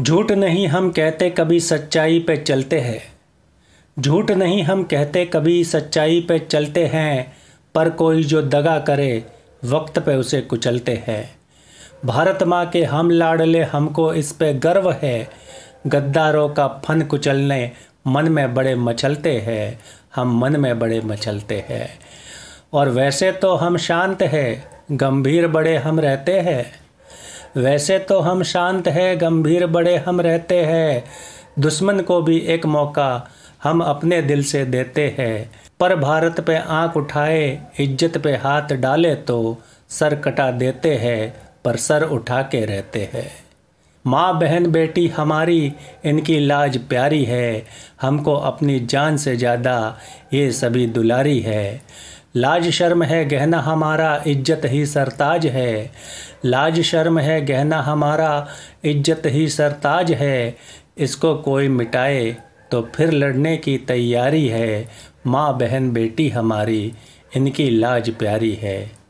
झूठ नहीं हम कहते कभी सच्चाई पे चलते हैं झूठ नहीं हम कहते कभी सच्चाई पे चलते हैं पर कोई जो दगा करे वक्त पे उसे कुचलते हैं भारत माँ के हम लाडले हमको इस पे गर्व है गद्दारों का फन कुचलने मन में बड़े मचलते हैं हम मन में बड़े मचलते हैं और वैसे तो हम शांत हैं गंभीर बड़े हम रहते हैं वैसे तो हम शांत हैं गंभीर बड़े हम रहते हैं दुश्मन को भी एक मौका हम अपने दिल से देते हैं पर भारत पे आंख उठाए इज्जत पे हाथ डाले तो सर कटा देते हैं पर सर उठा के रहते हैं माँ बहन बेटी हमारी इनकी लाज प्यारी है हमको अपनी जान से ज़्यादा ये सभी दुलारी है लाज शर्म है गहना हमारा इज्जत ही सरताज है लाज शर्म है गहना हमारा इज्जत ही सरताज है इसको कोई मिटाए तो फिर लड़ने की तैयारी है माँ बहन बेटी हमारी इनकी लाज प्यारी है